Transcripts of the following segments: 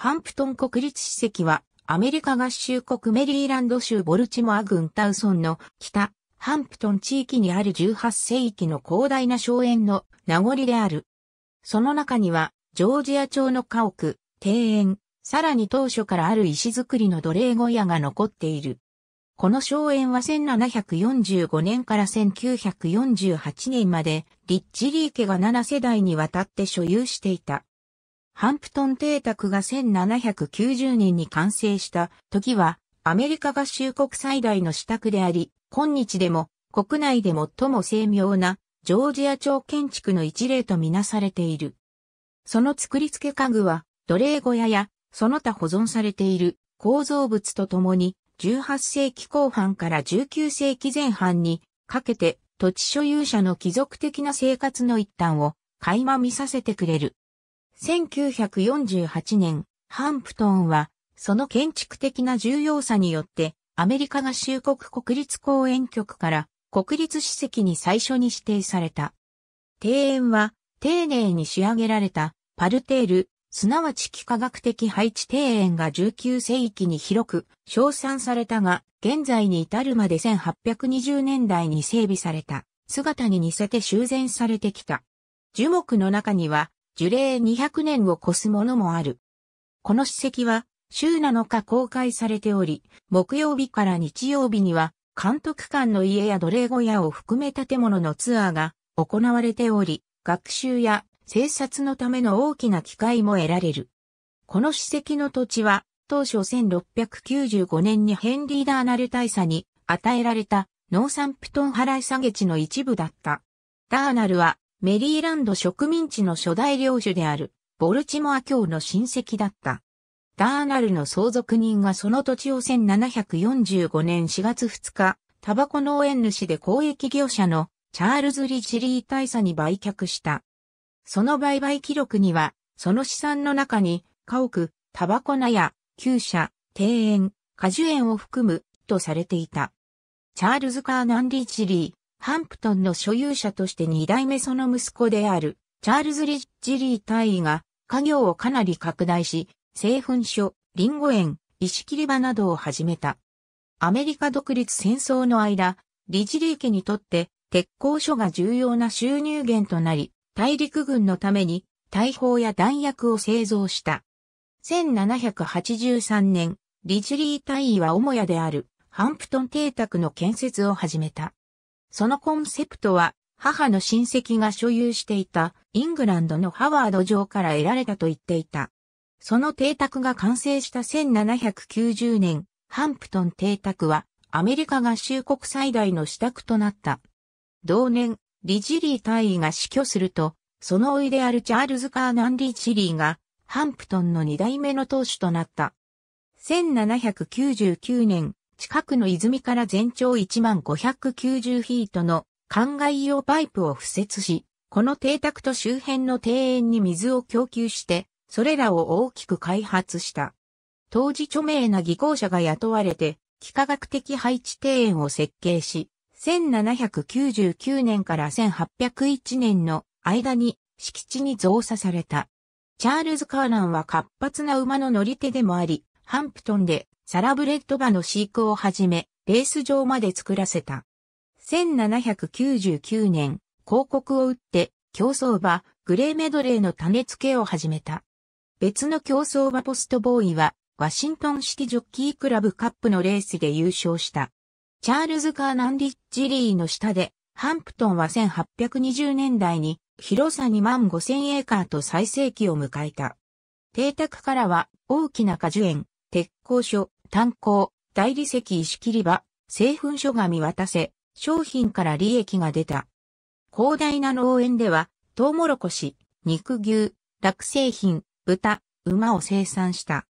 ハンプトン国立史跡は、アメリカ合衆国メリーランド州ボルチモア郡タウソンの北、ハンプトン地域にある18世紀の広大な荘園の名残である。その中には、ジョージア町の家屋、庭園、さらに当初からある石造りの奴隷小屋が残っている。この荘園は1745年から1948年まで、リッチリー家が7世代にわたって所有していた。ハンプトン邸宅が1790年に完成した時は、アメリカ合衆国最大の支宅であり、今日でも国内で最も精妙なジョージア朝建築の一例とみなされている。その作り付け家具は奴隷小屋やその他保存されている構造物とともに18世紀後半から19世紀前半にかけて土地所有者の貴族的な生活の一端を垣間見させてくれる。1948年、ハンプトンは、その建築的な重要さによって、アメリカ合衆国国立公園局から国立史跡に最初に指定された。庭園は、丁寧に仕上げられた、パルテール、すなわち幾何学的配置庭園が19世紀に広く称賛されたが、現在に至るまで1820年代に整備された姿に似せて修繕されてきた。樹木の中には樹齢200年を超すものもある。この史跡は、週7日公開されており、木曜日から日曜日には、監督官の家や奴隷小屋を含め建物のツアーが行われており、学習や制作のための大きな機会も得られる。この史跡の土地は、当初1695年にヘンリー・ダーナル大佐に与えられたノーサンプトン払い下げ地の一部だった。ダーナルはメリーランド植民地の初代領主である、ボルチモア教の親戚だった。ダーナルの相続人がその土地を1745年4月2日、タバコ農園主で公益業者のチャールズ・リチリー大佐に売却した。その売買記録には、その資産の中に、家屋、タバコ納屋、旧舎、庭園、果樹園を含む、とされていた。チャールズ・カーナン・リチリー。ハンプトンの所有者として2代目その息子である、チャールズ・リッジリー大尉が、家業をかなり拡大し、製粉所、リンゴ園、石切り場などを始めた。アメリカ独立戦争の間、リジリー家にとって鉄工所が重要な収入源となり、大陸軍のために大砲や弾薬を製造した。1783年、リジリー大尉は母屋であるハンプトン邸宅の建設を始めた。そのコンセプトは、母の親戚が所有していたイングランドのハワード城から得られたと言っていた。その邸宅が完成した1790年、ハンプトン邸宅はアメリカ合衆国最大の支度となった。同年、リジリー大尉が死去すると、そのおいであるチャールズ・カーナン・リジリーが、ハンプトンの二代目の当主となった。1799年、近くの泉から全長1万590フィートの灌漑用パイプを敷設し、この邸宅と周辺の庭園に水を供給して、それらを大きく開発した。当時著名な技工者が雇われて、幾何学的配置庭園を設計し、1799年から1801年の間に敷地に増作された。チャールズ・カーランは活発な馬の乗り手でもあり、ハンプトンでサラブレッド馬の飼育をはじめ、レース場まで作らせた。1799年、広告を打って競争馬グレーメドレーの種付けを始めた。別の競争馬ポストボーイは、ワシントン式ジョッキークラブカップのレースで優勝した。チャールズ・カーナンリッジリーの下で、ハンプトンは1820年代に広さ2万5000エーカーと最盛期を迎えた。邸宅からは大きな果樹園、鉄工所、炭鉱、大理石石切り場、製粉所が見渡せ、商品から利益が出た。広大な農園では、トウモロコシ、肉牛、落製品、豚、馬を生産した。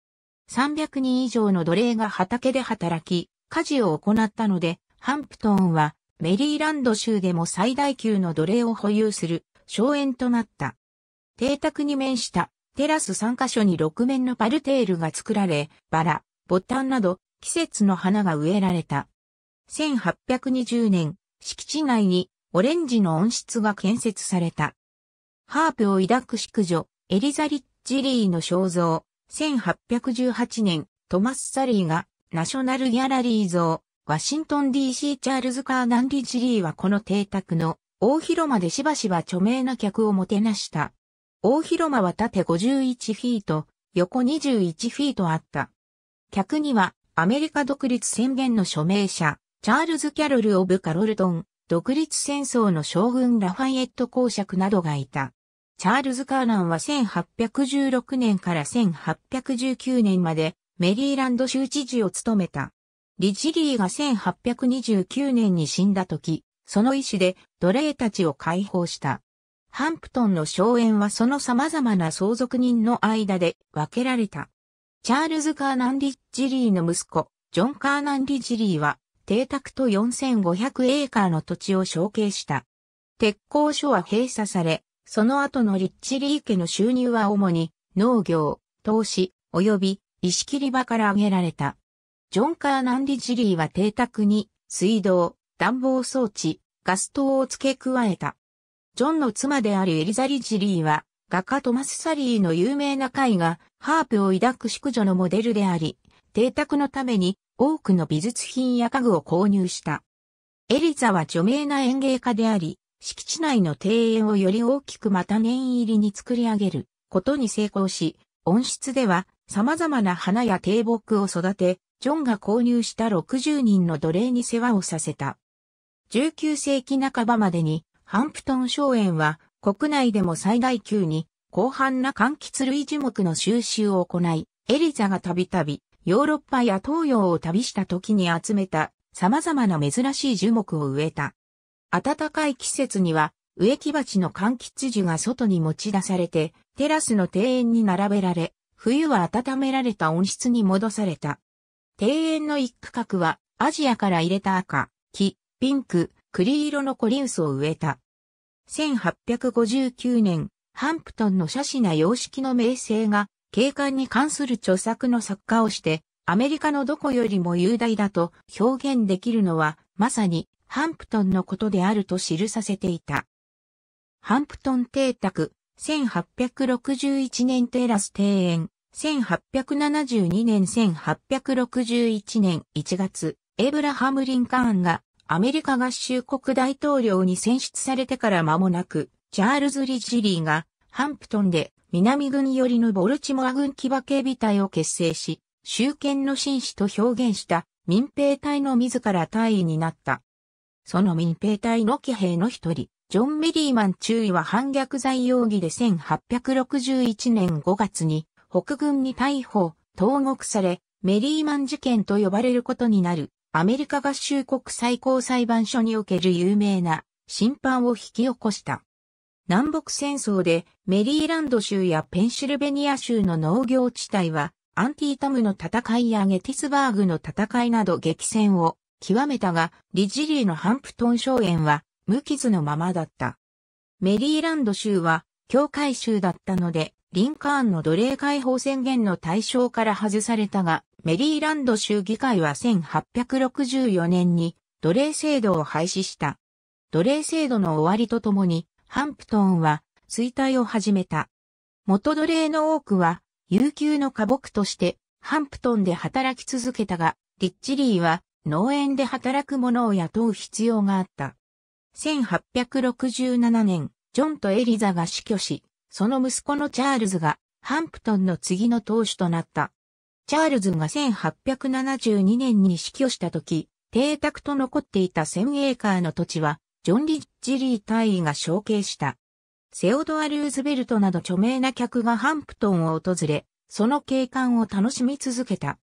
300人以上の奴隷が畑で働き、家事を行ったので、ハンプトンはメリーランド州でも最大級の奴隷を保有する荘園となった。邸宅に面したテラス3カ所に6面のパルテールが作られ、バラ、ボタンなど季節の花が植えられた。1820年、敷地内にオレンジの温室が建設された。ハープを抱く淑女、エリザ・リッジリーの肖像、1818年、トマス・サリーがナショナルギャラリー像、ワシントン DC チャールズ・カーナン・リッジリーはこの邸宅の大広間でしばしば著名な客をもてなした。大広間は縦51フィート、横21フィートあった。客にはアメリカ独立宣言の署名者、チャールズ・キャロル・オブ・カロルトン、独立戦争の将軍ラファイエット公爵などがいた。チャールズ・カーランは1816年から1819年までメリーランド州知事を務めた。リジリーが1829年に死んだ時、その意思で奴隷たちを解放した。ハンプトンの荘園はその様々な相続人の間で分けられた。チャールズ・カーナン・リッジリーの息子、ジョン・カーナン・リッジリーは、邸宅と4500エーカーの土地を承継した。鉄工所は閉鎖され、その後のリッチリー家の収入は主に農業、投資、及び石切り場から挙げられた。ジョン・カーナン・リッジリーは邸宅に水道、暖房装置、ガス灯を付け加えた。ジョンの妻であるエリザ・リジリーは、画家トマス・サリーの有名な絵画、ハープを抱く淑女のモデルであり、邸宅のために多くの美術品や家具を購入した。エリザは著名な園芸家であり、敷地内の庭園をより大きくまた念入りに作り上げることに成功し、温室では様々な花や低木を育て、ジョンが購入した60人の奴隷に世話をさせた。19世紀半ばまでにハンプトン荘園は国内でも最大級に広範な柑橘類樹木の収集を行い、エリザがたびたびヨーロッパや東洋を旅した時に集めた様々な珍しい樹木を植えた。暖かい季節には植木鉢の柑橘樹が外に持ち出されてテラスの庭園に並べられ、冬は温められた温室に戻された。庭園の一区画はアジアから入れた赤、黄、ピンク、栗色のコリウスを植えた。1859年、ハンプトンの写真な様式の名声が景観に関する著作の作家をして、アメリカのどこよりも雄大だと表現できるのは、まさにハンプトンのことであると記させていた。ハンプトン邸宅、1861年テラス庭園、1872年1861年1月、エブラハム・リンカーンがアメリカ合衆国大統領に選出されてから間もなく、チャールズ・リジリーが、ハンプトンで南軍寄りのボルチモア軍騎馬警備隊を結成し、集権の紳士と表現した民兵隊の自ら隊員になった。その民兵隊の騎兵の一人、ジョン・メリーマン中尉は反逆罪容疑で1861年5月に北軍に逮捕、投獄され、メリーマン事件と呼ばれることになる。アメリカ合衆国最高裁判所における有名な審判を引き起こした。南北戦争でメリーランド州やペンシルベニア州の農業地帯はアンティータムの戦いやゲティスバーグの戦いなど激戦を極めたが、リジリーのハンプトン荘園は無傷のままだった。メリーランド州は教会州だったので、リンカーンの奴隷解放宣言の対象から外されたが、メリーランド州議会は1864年に奴隷制度を廃止した。奴隷制度の終わりとともに、ハンプトンは衰退を始めた。元奴隷の多くは、悠久の家牧として、ハンプトンで働き続けたが、リッチリーは農園で働く者を雇う必要があった。1867年、ジョンとエリザが死去し、その息子のチャールズがハンプトンの次の当主となった。チャールズが1872年に死去した時、邸宅と残っていた1000エーカーの土地は、ジョン・リッジリー大尉が承継した。セオドア・ルーズベルトなど著名な客がハンプトンを訪れ、その景観を楽しみ続けた。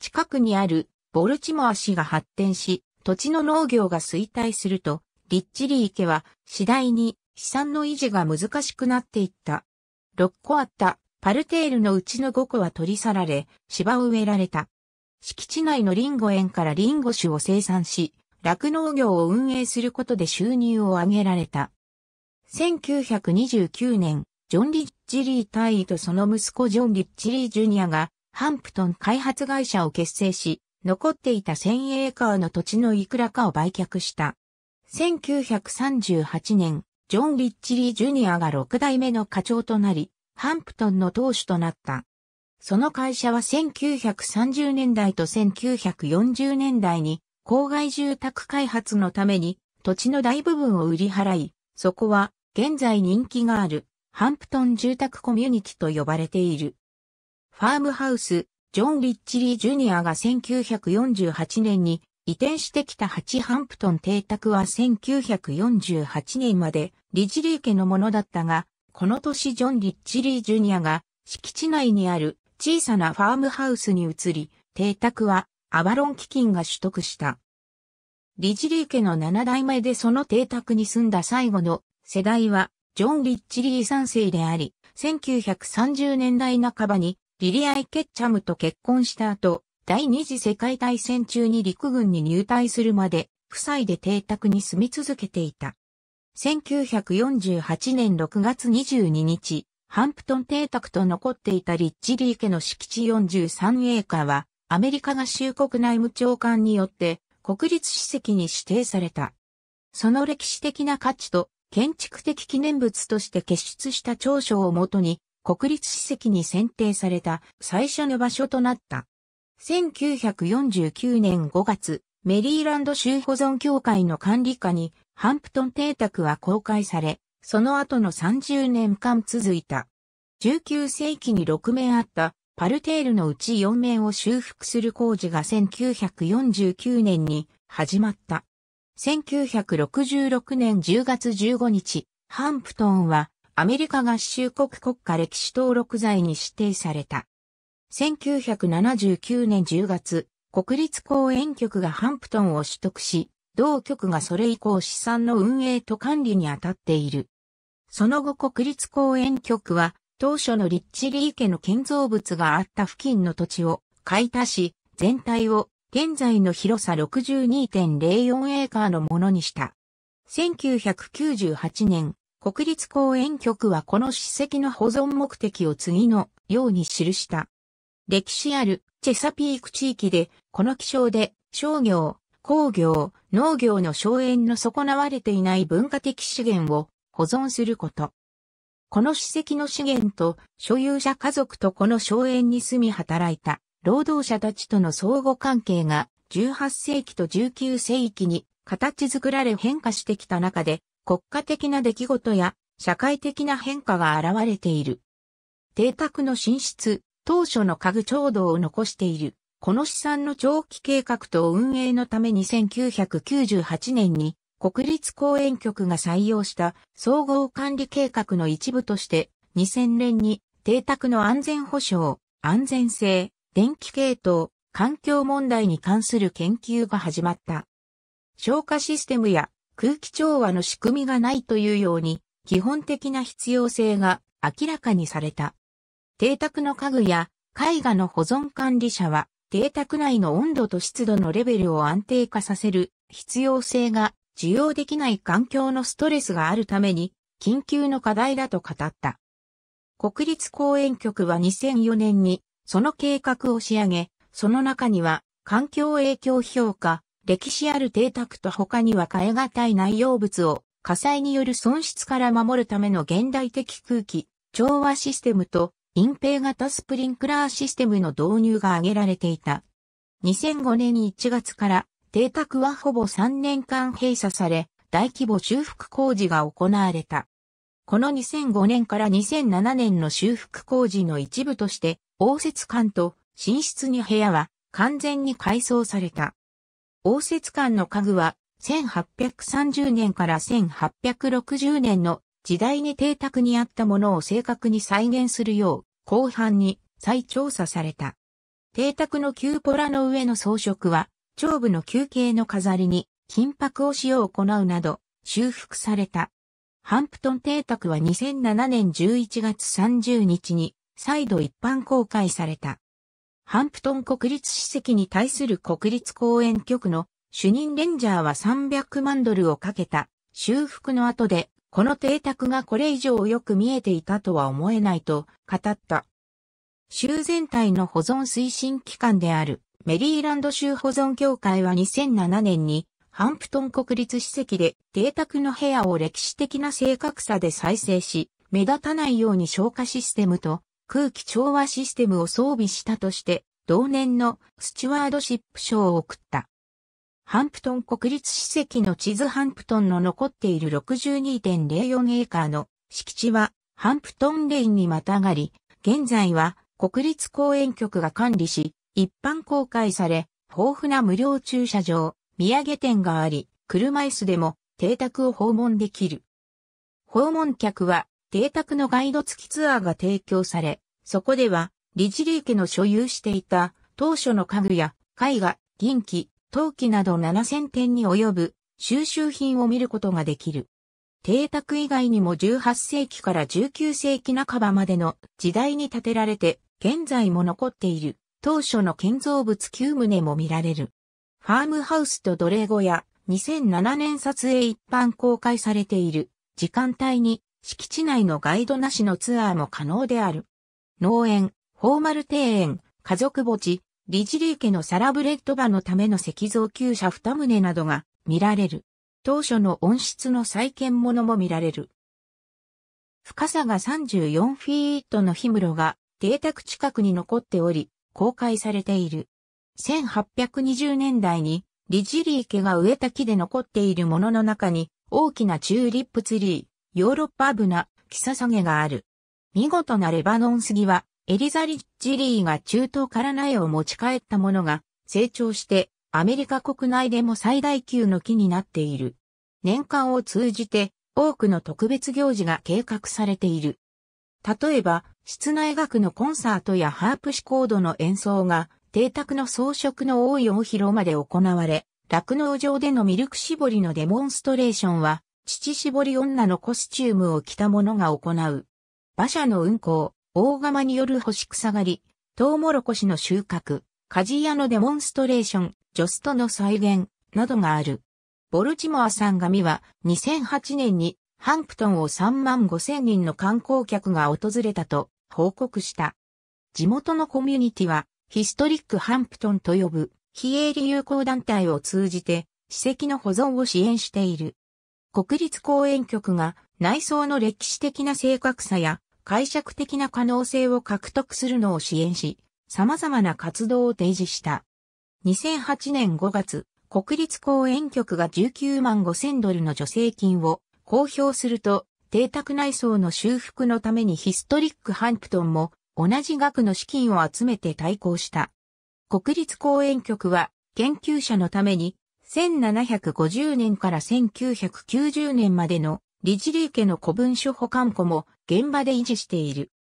近くにあるボルチモア市が発展し、土地の農業が衰退すると、リッチリー家は次第に資産の維持が難しくなっていった。6個あったパルテールのうちの5個は取り去られ、芝を植えられた。敷地内のリンゴ園からリンゴ酒を生産し、酪農業を運営することで収入を上げられた。1929年、ジョン・リッチリー大尉とその息子ジョン・リッチリー・ジュニアが、ハンプトン開発会社を結成し、残っていた1000エーカーの土地のいくらかを売却した。1938年、ジョン・リッチリー・ジュニアが6代目の課長となり、ハンプトンの当主となった。その会社は1930年代と1940年代に郊外住宅開発のために土地の大部分を売り払い、そこは現在人気があるハンプトン住宅コミュニティと呼ばれている。ファームハウス、ジョン・リッチリー・ジュニアが1948年に移転してきた8ハンプトン邸宅は1948年までリジリー家のものだったが、この年ジョン・リッチリー・ジュニアが敷地内にある小さなファームハウスに移り、邸宅はアバロン基金が取得した。リジリー家の7代目でその邸宅に住んだ最後の世代はジョン・リッチリー3世であり、1930年代半ばにリリアイ・ケッチャムと結婚した後、第二次世界大戦中に陸軍に入隊するまで、夫妻で邸宅に住み続けていた。1948年6月22日、ハンプトン邸宅と残っていたリッチリー家の敷地43エーカーは、アメリカ合衆国内務長官によって国立史跡に指定された。その歴史的な価値と建築的記念物として結出した長所をもとに国立史跡に選定された最初の場所となった。1949年5月、メリーランド州保存協会の管理下にハンプトン邸宅は公開され、その後の30年間続いた。19世紀に6面あったパルテールのうち4面を修復する工事が1949年に始まった。1966年10月15日、ハンプトンはアメリカ合衆国国家歴史登録罪に指定された。1979年10月、国立公園局がハンプトンを取得し、同局がそれ以降資産の運営と管理に当たっている。その後国立公園局は当初のリッチリー家の建造物があった付近の土地を買い足し、全体を現在の広さ62.04エーカーのものにした。1998年、国立公園局はこの史跡の保存目的を次のように記した。歴史あるチェサピーク地域で、この気象で商業、工業、農業の荘園の損なわれていない文化的資源を保存すること。この史跡の資源と所有者家族とこの荘園に住み働いた労働者たちとの相互関係が18世紀と19世紀に形作られ変化してきた中で国家的な出来事や社会的な変化が現れている。邸宅の寝室、当初の家具調度を残している。この試算の長期計画と運営のため2 1998年に国立公園局が採用した総合管理計画の一部として2000年に邸宅の安全保障、安全性、電気系統、環境問題に関する研究が始まった。消火システムや空気調和の仕組みがないというように基本的な必要性が明らかにされた。邸宅の家具や絵画の保存管理者は邸宅内の温度と湿度のレベルを安定化させる必要性が受容できない環境のストレスがあるために緊急の課題だと語った。国立公園局は2004年にその計画を仕上げ、その中には環境影響評価、歴史ある邸宅と他には変え難い内容物を火災による損失から守るための現代的空気、調和システムと隠蔽型スプリンクラーシステムの導入が挙げられていた。2005年1月から邸宅はほぼ3年間閉鎖され、大規模修復工事が行われた。この2005年から2007年の修復工事の一部として、応接館と寝室に部屋は完全に改装された。応接館の家具は1830年から1860年の時代に邸宅にあったものを正確に再現するよう、後半に再調査された。邸宅の旧ポラの上の装飾は、長部の休憩の飾りに金箔使用を行うなど、修復された。ハンプトン邸宅は2007年11月30日に再度一般公開された。ハンプトン国立史跡に対する国立公園局の主任レンジャーは300万ドルをかけた修復の後でこの邸宅がこれ以上よく見えていたとは思えないと語った。州全体の保存推進機関であるメリーランド州保存協会は2007年にハンプトン国立史跡で邸宅の部屋を歴史的な正確さで再生し、目立たないように消火システムと空気調和システムを装備したとして、同年のスチュワードシップ賞を贈った。ハンプトン国立史跡の地図ハンプトンの残っている62.04エーカーの敷地はハンプトンレインにまたがり、現在は国立公園局が管理し、一般公開され、豊富な無料駐車場、土産店があり、車椅子でも邸宅を訪問できる。訪問客は邸宅のガイド付きツアーが提供され、そこでは、理事リ家の所有していた当初の家具や絵画、銀器、陶器など7000点に及ぶ収集品を見ることができる。邸宅以外にも18世紀から19世紀半ばまでの時代に建てられて、現在も残っている当初の建造物9棟も見られる。ファームハウスと奴隷小屋、2007年撮影一般公開されている時間帯に敷地内のガイドなしのツアーも可能である。農園、フォーマル庭園、家族墓地、リジレー家のサラブレッド場のための石像旧車二棟などが見られる。当初の温室の再建物も見られる。深さが34フィートの氷室が邸宅近くに残っており、公開されている。1820年代にリジリー家が植えた木で残っているものの中に大きなチューリップツリー、ヨーロッパアブナ、キササゲがある。見事なレバノン杉はエリザ・リッジリーが中東から苗を持ち帰ったものが成長してアメリカ国内でも最大級の木になっている。年間を通じて多くの特別行事が計画されている。例えば、室内楽のコンサートやハープシコードの演奏が邸宅の装飾の多い大広まで行われ、酪農場でのミルク絞りのデモンストレーションは、乳絞り女のコスチュームを着た者が行う。馬車の運行、大釜による干し草刈り、トウモロコシの収穫、鍛冶屋のデモンストレーション、ジョストの再現、などがある。ボルチモアさん紙は2008年にハンプトンを3万5千人の観光客が訪れたと報告した。地元のコミュニティはヒストリックハンプトンと呼ぶ非営利友好団体を通じて史跡の保存を支援している。国立公園局が内装の歴史的な正確さや解釈的な可能性を獲得するのを支援し、様々な活動を提示した。2008年5月、国立公園局が19万5千ドルの助成金を公表すると、邸宅内装の修復のためにヒストリックハンプトンも同じ額の資金を集めて対抗した。国立公園局は研究者のために1750年から1990年までの理事霊家の古文書保管庫も現場で維持している。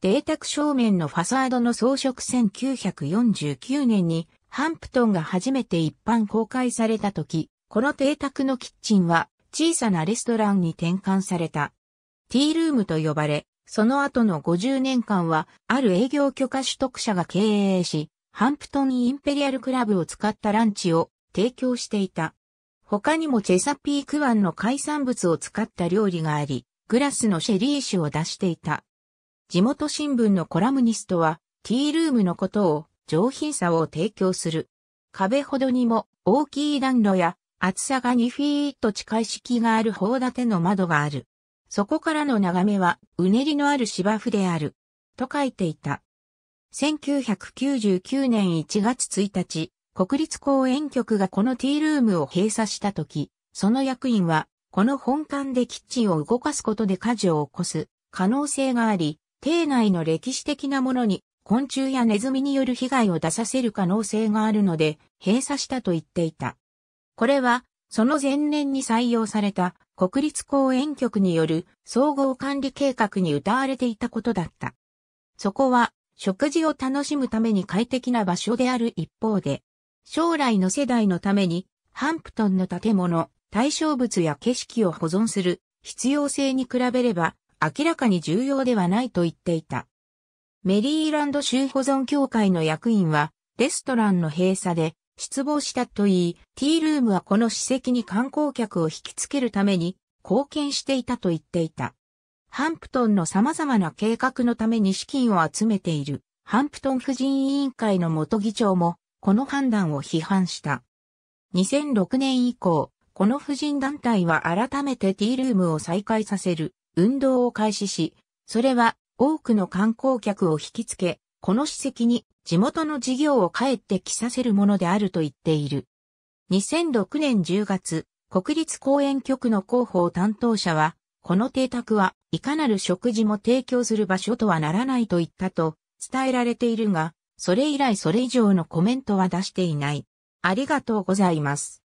邸宅正面のファサードの装飾1949年にハンプトンが初めて一般公開された時、この邸宅のキッチンは小さなレストランに転換された。ティールームと呼ばれ、その後の50年間はある営業許可取得者が経営し、ハンプトンインペリアルクラブを使ったランチを提供していた。他にもチェサピーク湾の海産物を使った料理があり、グラスのシェリー酒を出していた。地元新聞のコラムニストは、ティールームのことを上品さを提供する。壁ほどにも大きい暖炉や厚さが2フィート近い敷がある方立ての窓がある。そこからの眺めはうねりのある芝生である。と書いていた。1999年1月1日、国立公園局がこのティールームを閉鎖した時、その役員は、この本館でキッチンを動かすことで火事を起こす可能性があり、邸内の歴史的なものに昆虫やネズミによる被害を出させる可能性があるので、閉鎖したと言っていた。これは、その前年に採用された国立公園局による総合管理計画に謳われていたことだった。そこは食事を楽しむために快適な場所である一方で、将来の世代のために、ハンプトンの建物、対象物や景色を保存する必要性に比べれば明らかに重要ではないと言っていた。メリーランド州保存協会の役員は、レストランの閉鎖で失望したと言い、ティールームはこの史跡に観光客を引きつけるために貢献していたと言っていた。ハンプトンの様々な計画のために資金を集めている、ハンプトン婦人委員会の元議長も、この判断を批判した。2006年以降、この婦人団体は改めてティールームを再開させる運動を開始し、それは多くの観光客を引きつけ、この史跡に地元の事業を帰ってきさせるものであると言っている。2006年10月、国立公園局の広報担当者は、この邸宅はいかなる食事も提供する場所とはならないと言ったと伝えられているが、それ以来それ以上のコメントは出していない。ありがとうございます。